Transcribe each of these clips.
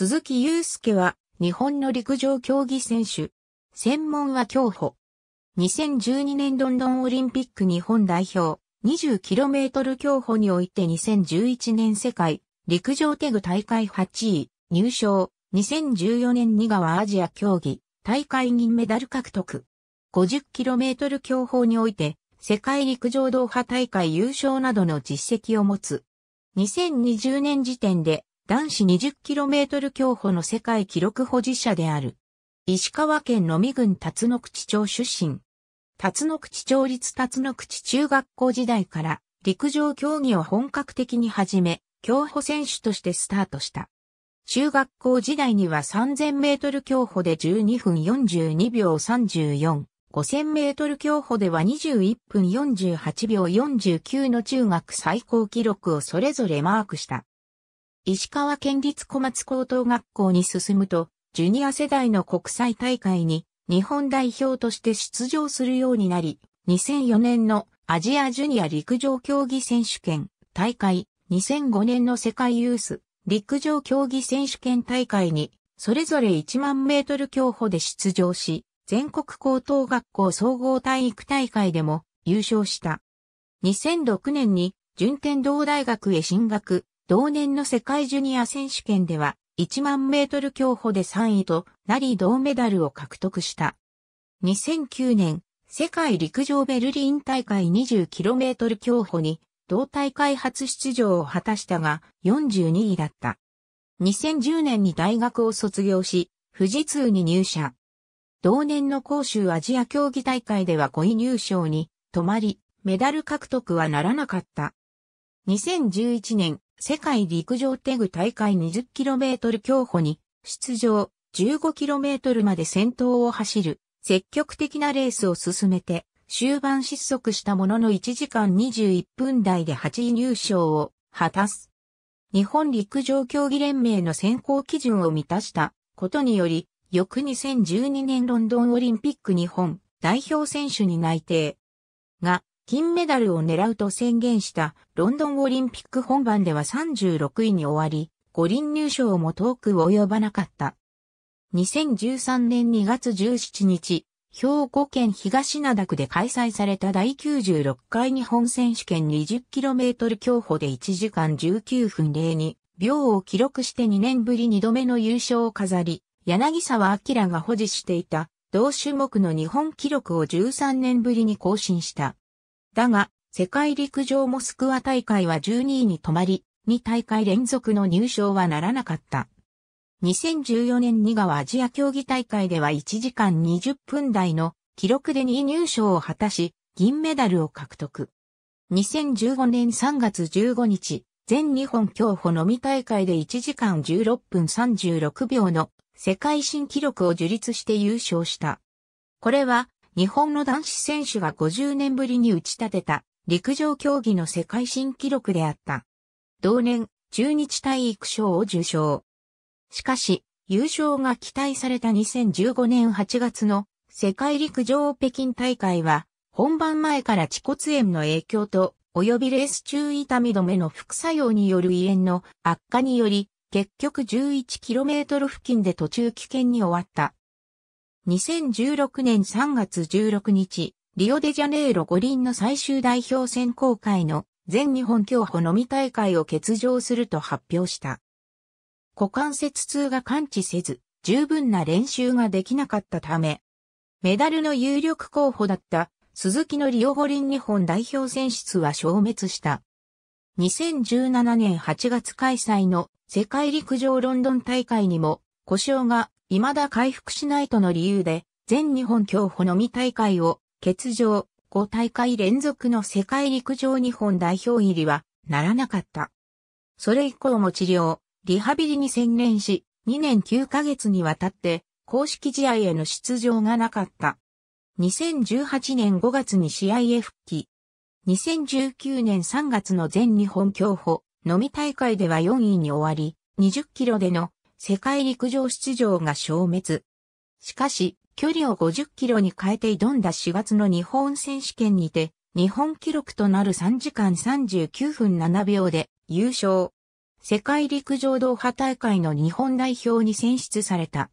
鈴木祐介は日本の陸上競技選手。専門は競歩。2012年ロンドンオリンピック日本代表 20km 競歩において2011年世界陸上テグ大会8位入賞。2014年2川アジア競技大会銀メダル獲得。50km 競歩において世界陸上ドーハ大会優勝などの実績を持つ。2020年時点で男子 20km 競歩の世界記録保持者である。石川県のみ郡辰野口町出身。辰野口町立辰野口中学校時代から陸上競技を本格的に始め、競歩選手としてスタートした。中学校時代には3000メートル競歩で12分42秒34、5000メートル競歩では21分48秒49の中学最高記録をそれぞれマークした。石川県立小松高等学校に進むと、ジュニア世代の国際大会に日本代表として出場するようになり、2004年のアジアジュニア陸上競技選手権大会、2005年の世界ユース陸上競技選手権大会に、それぞれ1万メートル競歩で出場し、全国高等学校総合体育大会でも優勝した。2006年に順天堂大学へ進学、同年の世界ジュニア選手権では1万メートル競歩で3位となり銅メダルを獲得した。2009年、世界陸上ベルリン大会 20km 競歩に同大会初出場を果たしたが42位だった。2010年に大学を卒業し、富士通に入社。同年の杭州アジア競技大会では5位入賞に止まり、メダル獲得はならなかった。2011年、世界陸上テグ大会 20km 競歩に出場 15km まで先頭を走る積極的なレースを進めて終盤失速したものの1時間21分台で8位入賞を果たす。日本陸上競技連盟の選考基準を満たしたことにより、翌2012年ロンドンオリンピック日本代表選手に内定。が、金メダルを狙うと宣言したロンドンオリンピック本番では36位に終わり、五輪入賞も遠く及ばなかった。2013年2月17日、兵庫県東灘区で開催された第96回日本選手権 20km 競歩で1時間19分02秒を記録して2年ぶり2度目の優勝を飾り、柳沢明が保持していた同種目の日本記録を13年ぶりに更新した。だが、世界陸上モスクワ大会は12位に止まり、2大会連続の入賞はならなかった。2014年2川アジア競技大会では1時間20分台の記録で2位入賞を果たし、銀メダルを獲得。2015年3月15日、全日本競歩のみ大会で1時間16分36秒の世界新記録を樹立して優勝した。これは日本の男子選手が50年ぶりに打ち立てた陸上競技の世界新記録であった。同年、中日体育賞を受賞。しかし、優勝が期待された2015年8月の世界陸上北京大会は、本番前から恥骨炎の影響と、及びレース中痛み止めの副作用による胃炎の悪化により、結局 11km 付近で途中棄権に終わった。2016年3月16日、リオデジャネイロ五輪の最終代表選考会の全日本競歩のみ大会を欠場すると発表した。股関節痛が完治せず、十分な練習ができなかったため、メダルの有力候補だった鈴木のリオ五輪日本代表選出は消滅した。2017年8月開催の世界陸上ロンドン大会にも故障が未だ回復しないとの理由で、全日本競歩のみ大会を欠場、5大会連続の世界陸上日本代表入りはならなかった。それ以降も治療、リハビリに専念し、2年9ヶ月にわたって公式試合への出場がなかった。2018年5月に試合へ復帰。2019年3月の全日本競歩のみ大会では4位に終わり、20キロでの世界陸上出場が消滅。しかし、距離を50キロに変えて挑んだ4月の日本選手権にて、日本記録となる3時間39分7秒で優勝。世界陸上ドーハ大会の日本代表に選出された。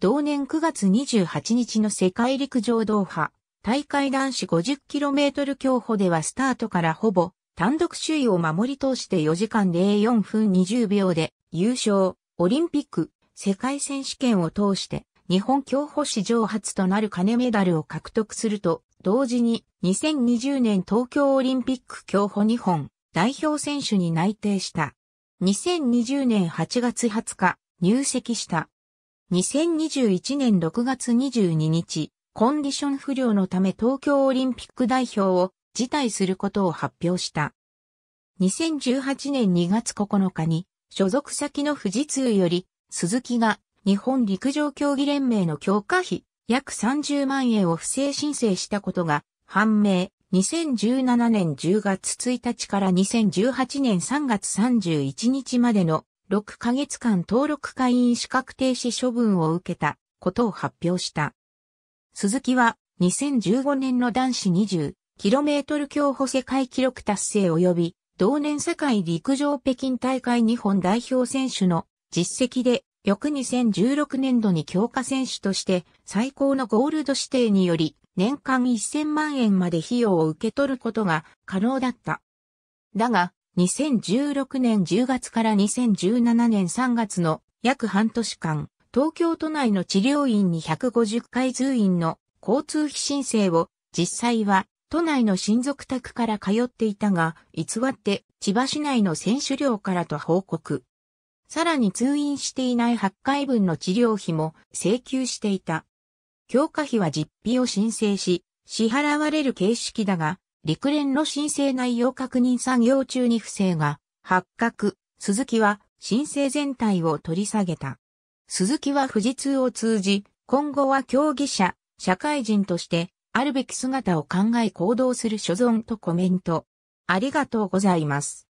同年9月28日の世界陸上ドーハ大会男子 50km 競歩ではスタートからほぼ単独首位を守り通して4時間04分20秒で優勝。オリンピック、世界選手権を通して、日本競歩史上初となる金メダルを獲得すると、同時に2020年東京オリンピック競歩日本代表選手に内定した。2020年8月20日入籍した。2021年6月22日、コンディション不良のため東京オリンピック代表を辞退することを発表した。2018年2月9日に所属先の富士通より、鈴木が日本陸上競技連盟の強化費約30万円を不正申請したことが判明。2017年10月1日から2018年3月31日までの6ヶ月間登録会員資格停止処分を受けたことを発表した。鈴木は2015年の男子 20km 競歩世界記録達成及び同年世界陸上北京大会日本代表選手の実績で、翌2016年度に強化選手として最高のゴールド指定により年間1000万円まで費用を受け取ることが可能だった。だが、2016年10月から2017年3月の約半年間、東京都内の治療院に150回通院の交通費申請を実際は都内の親族宅から通っていたが、偽って千葉市内の選手寮からと報告。さらに通院していない8回分の治療費も請求していた。強化費は実費を申請し、支払われる形式だが、陸連の申請内容確認作業中に不正が発覚。鈴木は申請全体を取り下げた。鈴木は富士通を通じ、今後は競技者、社会人としてあるべき姿を考え行動する所存とコメント。ありがとうございます。